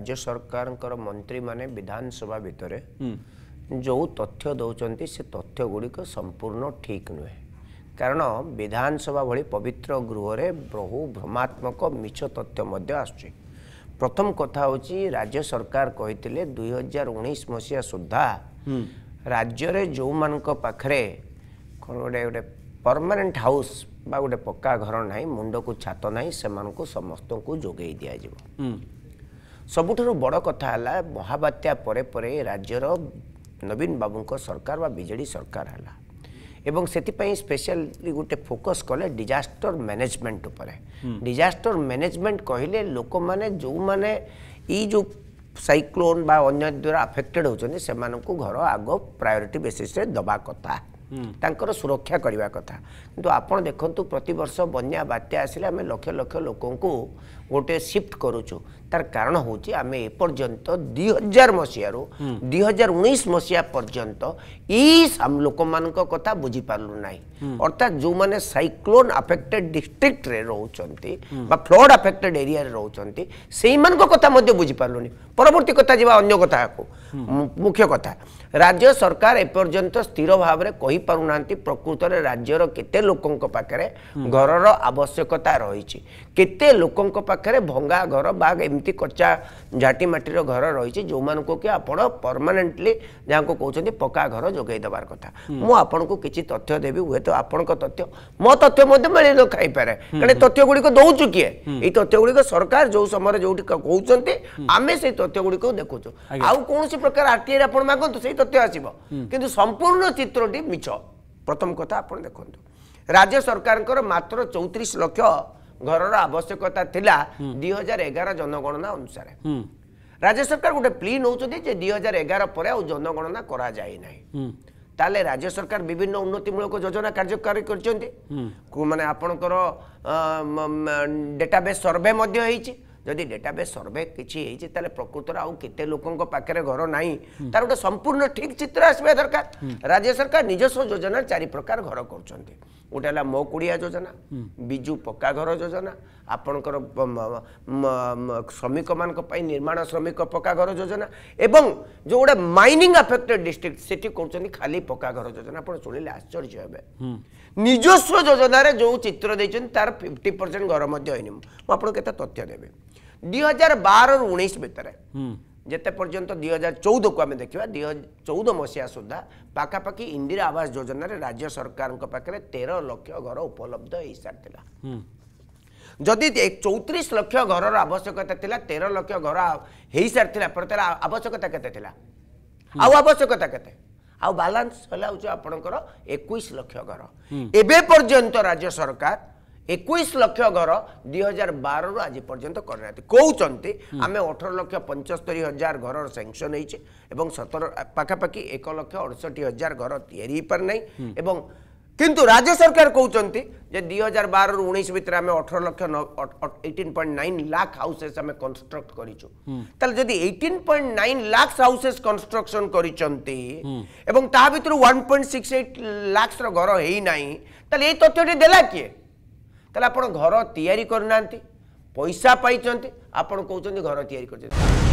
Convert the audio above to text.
ରାଜ୍ୟ ସରକାରଙ୍କର ମନ୍ତ୍ରୀମାନେ ବିଧାନସଭା ଭିତରେ ଯେଉଁ ତଥ୍ୟ ଦେଉଛନ୍ତି ସେ ତଥ୍ୟ ଗୁଡ଼ିକ ସମ୍ପୂର୍ଣ୍ଣ ଠିକ୍ ନୁହେଁ କାରଣ ବିଧାନସଭା ଭଳି ପବିତ୍ର ଗୃହରେ ବହୁ ଭ୍ରମାତ୍ମକ ମିଛ ତଥ୍ୟ ମଧ୍ୟ ଆସୁଛି ପ୍ରଥମ କଥା ହେଉଛି ରାଜ୍ୟ ସରକାର କହିଥିଲେ ଦୁଇ ହଜାର ଉଣେଇଶ ମସିହା ସୁଦ୍ଧା ରାଜ୍ୟରେ ଯେଉଁମାନଙ୍କ ପାଖରେ କ'ଣ ଗୋଟେ ଗୋଟେ ପର୍ମାନେଣ୍ଟ ହାଉସ୍ ବା ଗୋଟେ ପକ୍କା ଘର ନାହିଁ ମୁଣ୍ଡକୁ ଛାତ ନାହିଁ ସେମାନଙ୍କୁ ସମସ୍ତଙ୍କୁ ଯୋଗାଇ ଦିଆଯିବ ସବୁଠାରୁ ବଡ଼ କଥା ହେଲା ମହାବାତ୍ୟା ପରେ ପରେ ରାଜ୍ୟର ନବୀନ ବାବୁଙ୍କ ସରକାର ବା ବିଜେଡ଼ି ସରକାର ହେଲା ଏବଂ ସେଥିପାଇଁ ସ୍ପେଶିଆଲି ଗୋଟେ ଫୋକସ୍ କଲେ ଡିଜାଷ୍ଟର ମ୍ୟାନେଜମେଣ୍ଟ ଉପରେ ଡିଜାଷ୍ଟର ମ୍ୟାନେଜମେଣ୍ଟ କହିଲେ ଲୋକମାନେ ଯେଉଁମାନେ ଏଇ ଯେଉଁ ସାଇକ୍ଲୋନ୍ ବା ଅନ୍ୟ ଦ୍ୱାରା ଆଫେକ୍ଟେଡ଼ ହେଉଛନ୍ତି ସେମାନଙ୍କୁ ଘର ଆଗ ପ୍ରାୟୋରିଟି ବେସିସ୍ରେ ଦେବା କଥା ତାଙ୍କର ସୁରକ୍ଷା କରିବା କଥା କିନ୍ତୁ ଆପଣ ଦେଖନ୍ତୁ ପ୍ରତିବର୍ଷ ବନ୍ୟା ବାତ୍ୟା ଆସିଲେ ଆମେ ଲକ୍ଷ ଲକ୍ଷ ଲୋକଙ୍କୁ ଗୋଟେ ସିଫ୍ଟ କରୁଛୁ ତାର କାରଣ ହେଉଛି ଆମେ ଏପର୍ଯ୍ୟନ୍ତ ଦୁଇ ହଜାର ମସିହାରୁ ଦୁଇ ହଜାର ଉଣେଇଶ ମସିହା ପର୍ଯ୍ୟନ୍ତ ଏଇ ଲୋକମାନଙ୍କ କଥା ବୁଝିପାରିଲୁ ନାହିଁ ଅର୍ଥାତ୍ ଯେଉଁମାନେ ସାଇକ୍ଲୋନ୍ ଆଫେକ୍ଟେଡ୍ ଡିଷ୍ଟ୍ରିକ୍ଟରେ ରହୁଛନ୍ତି ବା ଫ୍ଲଡ୍ ଆଫେକ୍ଟେଡ୍ ଏରିଆରେ ରହୁଛନ୍ତି ସେଇମାନଙ୍କ କଥା ମଧ୍ୟ ବୁଝିପାରିଲୁନି ପରବର୍ତ୍ତୀ କଥା ଯିବା ଅନ୍ୟ କଥାକୁ ମୁଖ୍ୟ କଥା ରାଜ୍ୟ ସରକାର ଏପର୍ଯ୍ୟନ୍ତ ସ୍ଥିର ଭାବରେ କହିପାରୁନାହାନ୍ତି ପ୍ରକୃତରେ ରାଜ୍ୟର କେତେ ଲୋକଙ୍କ ପାଖରେ ଘରର ଆବଶ୍ୟକତା ରହିଛି କେତେ ଲୋକଙ୍କ ପାଖରେ ପାଖରେ ଭଙ୍ଗା ଘର ବା ଏମିତି କଚା ଝାଟି ମାଟିର ଘର ରହିଛି ଯେଉଁମାନଙ୍କୁ କି ଆପଣ ପରମାନେଣ୍ଟଲି ଯାହାଙ୍କୁ କହୁଛନ୍ତି ପକ୍କା ଘର ଯୋଗାଇ ଦେବାର କଥା ମୁଁ ଆପଣଙ୍କୁ କିଛି ତଥ୍ୟ ଦେବି ହୁଏତ ଆପଣଙ୍କ ତଥ୍ୟ ମୋ ତଥ୍ୟ ମଧ୍ୟ ମିଳି ନଥାଇପାରେ କାରଣ ତଥ୍ୟ ଗୁଡ଼ିକ ଦଉଛୁ କିଏ ଏଇ ତଥ୍ୟ ଗୁଡ଼ିକ ସରକାର ଯେଉଁ ସମୟରେ ଯେଉଁଠି କହୁଛନ୍ତି ଆମେ ସେଇ ତଥ୍ୟ ଗୁଡ଼ିକୁ ଦେଖୁଛୁ ଆଉ କୌଣସି ପ୍ରକାର ଆରଟିଆଇରେ ଆପଣ ମାଗନ୍ତୁ ସେଇ ତଥ୍ୟ ଆସିବ କିନ୍ତୁ ସମ୍ପୂର୍ଣ୍ଣ ଚିତ୍ରଟି ମିଛ ପ୍ରଥମ କଥା ଆପଣ ଦେଖନ୍ତୁ ରାଜ୍ୟ ସରକାରଙ୍କର ମାତ୍ର ଚଉତିରିଶ ଲକ୍ଷ ଘରର ଆବଶ୍ୟକତା ଥିଲା ଦୁଇ ହଜାର ଏଗାର ଜନଗଣନା ଅନୁସାରେ ରାଜ୍ୟ ସରକାର ଗୋଟେ ପ୍ଲି ନେଉଛନ୍ତି ଯେ ଦୁଇ ହଜାର ଏଗାର ପରେ ଆଉ ଜନଗଣନା କରାଯାଇ ନାହିଁ ତାହେଲେ ରାଜ୍ୟ ସରକାର ବିଭିନ୍ନ ଉନ୍ନତିମୂଳକ ଯୋଜନା କାର୍ଯ୍ୟକାରୀ କରିଛନ୍ତି ମାନେ ଆପଣଙ୍କର ଡେଟାବେସ୍ ସର୍ଭେ ମଧ୍ୟ ହେଇଛି ଯଦି ଡେଟାବେସ୍ ସର୍ଭେ କିଛି ହେଇଛି ତାହେଲେ ପ୍ରକୃତରେ ଆଉ କେତେ ଲୋକଙ୍କ ପାଖରେ ଘର ନାହିଁ ତାର ଗୋଟେ ସମ୍ପୂର୍ଣ୍ଣ ଠିକ୍ ଚିତ୍ର ଆସିବା ଦରକାର ରାଜ୍ୟ ସରକାର ନିଜସ୍ୱ ଯୋଜନାରେ ଚାରି ପ୍ରକାର ଘର କରୁଛନ୍ତି ଗୋଟେ ହେଲା ମୋ କୁଡ଼ିଆ ଯୋଜନା ବିଜୁ ପକ୍କା ଘର ଯୋଜନା ଆପଣଙ୍କର ଶ୍ରମିକମାନଙ୍କ ପାଇଁ ନିର୍ମାଣ ଶ୍ରମିକ ପକ୍କା ଘର ଯୋଜନା ଏବଂ ଯେଉଁ ଗୋଟେ ମାଇନିଂ ଆଫେକ୍ଟେଡ୍ ଡିଷ୍ଟ୍ରିକ୍ଟ ସେଠି କରୁଛନ୍ତି ଖାଲି ପକ୍କା ଘର ଯୋଜନା ଆପଣ ଶୁଣିଲେ ଆଶ୍ଚର୍ଯ୍ୟ ହେବେ ନିଜସ୍ୱ ଯୋଜନାରେ ଯେଉଁ ଚିତ୍ର ଦେଇଛନ୍ତି ତାର ଫିଫ୍ଟି ପରସେଣ୍ଟ ଘର ମଧ୍ୟ ହେଇନି ମୁଁ ଆପଣଙ୍କୁ କେତେ ତଥ୍ୟ ଦେବି दुई हजार बार रु उन्नीस भितर যেতে পর্যন্ত দুই হাজার চৌদকু আমি দেখা দুই চৌদ মশিয়া সুদ্ধা পাখাপাখি ইন্দিরা আবাস যোজনার রাজ্য সরকার পাখে তের লক্ষ ঘর উপলব্ধ হয়ে সারি যদি চৌত্রিশ লক্ষ ঘরর আবশ্যকতা লা তের লক্ষ ঘর হয়ে সারি তার আবশ্যকতা কেতে লা আবশ্যকতা কেতে আলান্স হল হচ্ছে আপনার একুশ লক্ষ ঘর এবে পর্যন্ত রাজ্য সরকার एक लक्ष घर दुई हजार बार रु आज पर्यंत करना कौंट आम अठर लक्ष पंचस्तरी हजार घर सांक्शन हो सतर पखापाखि एक लक्ष अड़सठी हजार घर या किंतु राज्य सरकार कहते जे दुई हजार बार रु उन्नीस भितर आम अठर लक्ष eighteen point nine lakh houses आम कन्स्ट्रक्ट कर point nine lakh houses construction कर पॉइंट सिक्स एट लाक्स घर होना तथ्य टी दे किए ତାହେଲେ ଆପଣ ଘର ତିଆରି କରୁନାହାନ୍ତି ପଇସା ପାଇଛନ୍ତି ଆପଣ କହୁଛନ୍ତି ଘର ତିଆରି କରୁଛନ୍ତି